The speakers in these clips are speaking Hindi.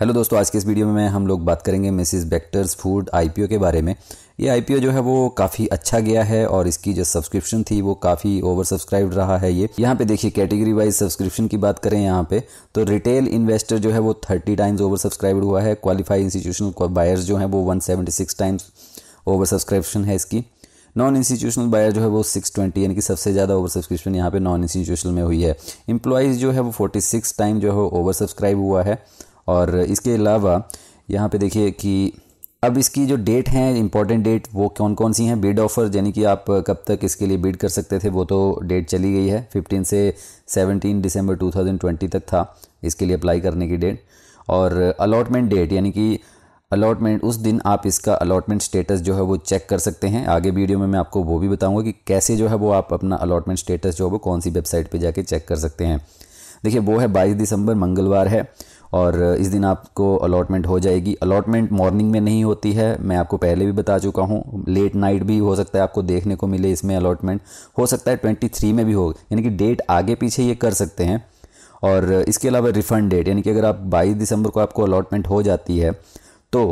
हेलो दोस्तों आज के इस वीडियो में हम लोग बात करेंगे मिसिस बेक्टर्स फूड आईपीओ के बारे में ये आईपीओ जो है वो काफ़ी अच्छा गया है और इसकी जो सब्सक्रिप्शन थी वो काफ़ी ओवर सब्सक्राइब रहा है ये यहाँ पे देखिए कैटेगरी वाइज सब्सक्रिप्शन की बात करें यहाँ पे तो रिटेल इन्वेस्टर जो है वो थर्टी टाइम्स ओवर सब्सक्राइब हुआ है क्वालिफाइड इंस्टीट्यूशनल बायर्स जो है वो वन टाइम्स ओवर सब्सक्रिप्शन है इसकी नॉन इंस्टीट्यूशनल बायर जो है वो सिक्स ट्वेंटी यानी कि सबसे ज़्यादा ओवर सब्सक्रिप्शन यहाँ पे नॉन इंस्टीट्यूशनल में हुई है एम्प्लॉयज़ जो है वो 46 सिक्स टाइम जो है ओवर सब्सक्राइब हुआ है और इसके अलावा यहाँ पे देखिए कि अब इसकी जो डेट हैं इंपॉर्टेंट डेट वो कौन कौन सी हैं बिड ऑफर यानी कि आप कब तक इसके लिए बिड कर सकते थे वो तो डेट चली गई है 15 से 17 दिसंबर 2020 तक था इसके लिए अप्लाई करने की डेट और अलॉटमेंट डेट यानी कि अलॉटमेंट उस दिन आप इसका अलॉटमेंट स्टेटस जो है वो चेक कर सकते हैं आगे वीडियो में मैं आपको वो भी बताऊंगा कि कैसे जो है वो आप अपना अलॉटमेंट स्टेटस जो है वो कौन सी वेबसाइट पे जाके चेक कर सकते हैं देखिए वो है बाईस दिसंबर मंगलवार है और इस दिन आपको अलॉटमेंट हो जाएगी अलॉटमेंट मॉर्निंग में नहीं होती है मैं आपको पहले भी बता चुका हूँ लेट नाइट भी हो सकता है आपको देखने को मिले इसमें अलॉटमेंट हो सकता है ट्वेंटी थ्री में भी हो यानी कि डेट आगे पीछे ये कर सकते हैं और इसके अलावा रिफ़ंड डेट यानी कि अगर आप बाईस दिसंबर को आपको अलॉटमेंट हो जाती है तो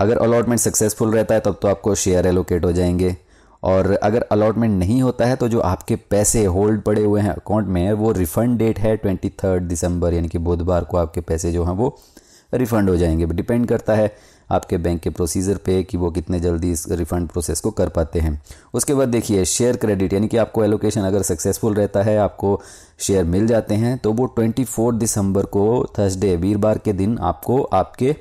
अगर अलॉटमेंट सक्सेसफुल रहता है तब तो आपको शेयर एलोकेट हो जाएंगे और अगर अलॉटमेंट नहीं होता है तो जो आपके पैसे होल्ड पड़े हुए हैं अकाउंट में वो रिफ़ंड डेट है ट्वेंटी थर्ड दिसंबर यानी कि बुधवार को आपके पैसे जो हैं वो रिफ़ंड हो जाएंगे डिपेंड करता है आपके बैंक के प्रोसीजर पे कि वो कितने जल्दी इस रिफ़ंड प्रोसेस को कर पाते हैं उसके बाद देखिए शेयर क्रेडिट यानी कि आपको एलोकेशन अगर सक्सेसफुल रहता है आपको शेयर मिल जाते हैं तो वो ट्वेंटी दिसंबर को थर्सडे वीरवार के दिन आपको आपके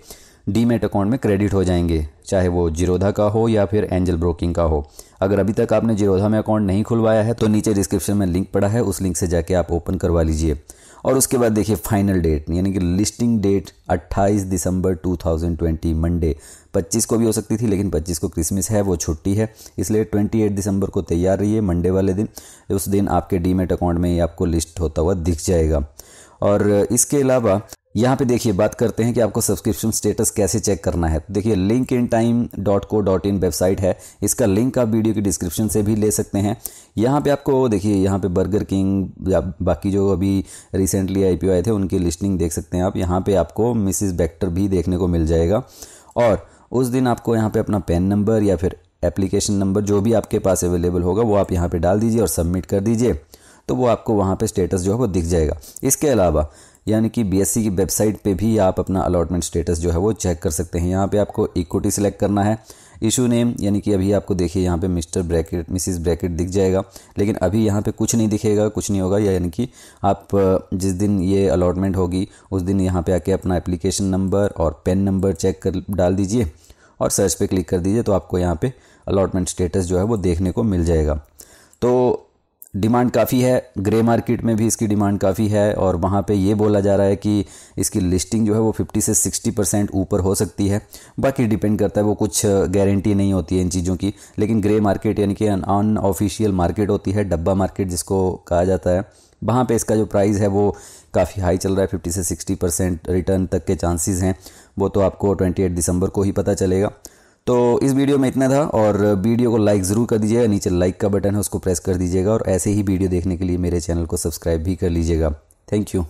डीमेट अकाउंट में क्रेडिट हो जाएंगे चाहे वो जिरोधा का हो या फिर एंजल ब्रोकिंग का हो अगर अभी तक आपने जिरोधा में अकाउंट नहीं खुलवाया है तो नीचे डिस्क्रिप्शन में लिंक पड़ा है उस लिंक से जाके आप ओपन करवा लीजिए और उसके बाद देखिए फाइनल डेट यानी कि लिस्टिंग डेट 28 दिसंबर 2020 मंडे 25 को भी हो सकती थी लेकिन 25 को क्रिसमस है वो छुट्टी है इसलिए 28 दिसंबर को तैयार रहिए मंडे वाले दिन उस दिन आपके डीमेट अकाउंट में आपको लिस्ट होता हुआ दिख जाएगा और इसके अलावा यहाँ पे देखिए बात करते हैं कि आपको सब्सक्रिप्शन स्टेटस कैसे चेक करना है तो देखिए link in time dot co dot in website है इसका लिंक आप वीडियो के डिस्क्रिप्शन से भी ले सकते हैं यहाँ पे आपको देखिए यहाँ पे बर्गर किंग या बाकी जो अभी रिसेंटली आई आए थे उनकी लिस्टिंग देख सकते हैं आप यहाँ पर आपको मिसिज बैक्टर भी देखने को मिल जाएगा और उस दिन आपको यहाँ पे अपना पेन नंबर या फिर एप्लीकेशन नंबर जो भी आपके पास अवेलेबल होगा वो आप यहाँ पे डाल दीजिए और सबमिट कर दीजिए तो वो आपको वहाँ पे स्टेटस जो है वो दिख जाएगा इसके अलावा यानी कि बी की वेबसाइट पे भी आप अपना अलॉटमेंट स्टेटस जो है वो चेक कर सकते हैं यहाँ पे आपको इक्विटी सिलेक्ट करना है इशू नेम यानी कि अभी आपको देखिए यहाँ पे मिस्टर ब्रैकेट मिसिस ब्रैकेट दिख जाएगा लेकिन अभी यहाँ पे कुछ नहीं दिखेगा कुछ नहीं होगा यानी कि आप जिस दिन ये अलॉटमेंट होगी उस दिन यहाँ पे आके अपना एप्लीकेशन नंबर और पेन नंबर चेक कर डाल दीजिए और सर्च पे क्लिक कर दीजिए तो आपको यहाँ पे अलॉटमेंट स्टेटस जो है वो देखने को मिल जाएगा तो डिमांड काफ़ी है ग्रे मार्केट में भी इसकी डिमांड काफ़ी है और वहाँ पे ये बोला जा रहा है कि इसकी लिस्टिंग जो है वो 50 से 60 परसेंट ऊपर हो सकती है बाकी डिपेंड करता है वो कुछ गारंटी नहीं होती है इन चीज़ों की लेकिन ग्रे मार्केट यानी कि अन ऑफिशियल मार्केट होती है डब्बा मार्केट जिसको कहा जाता है वहाँ पर इसका जो प्राइस है वो काफ़ी हाई चल रहा है फिफ्टी से सिक्सटी परसेंट रिटर्न तक के चांसेज हैं वो तो आपको ट्वेंटी एट दिसंबर को ही पता चलेगा तो इस वीडियो में इतना था और वीडियो को लाइक ज़रूर कर दीजिएगा नीचे लाइक का बटन है उसको प्रेस कर दीजिएगा और ऐसे ही वीडियो देखने के लिए मेरे चैनल को सब्सक्राइब भी कर लीजिएगा थैंक यू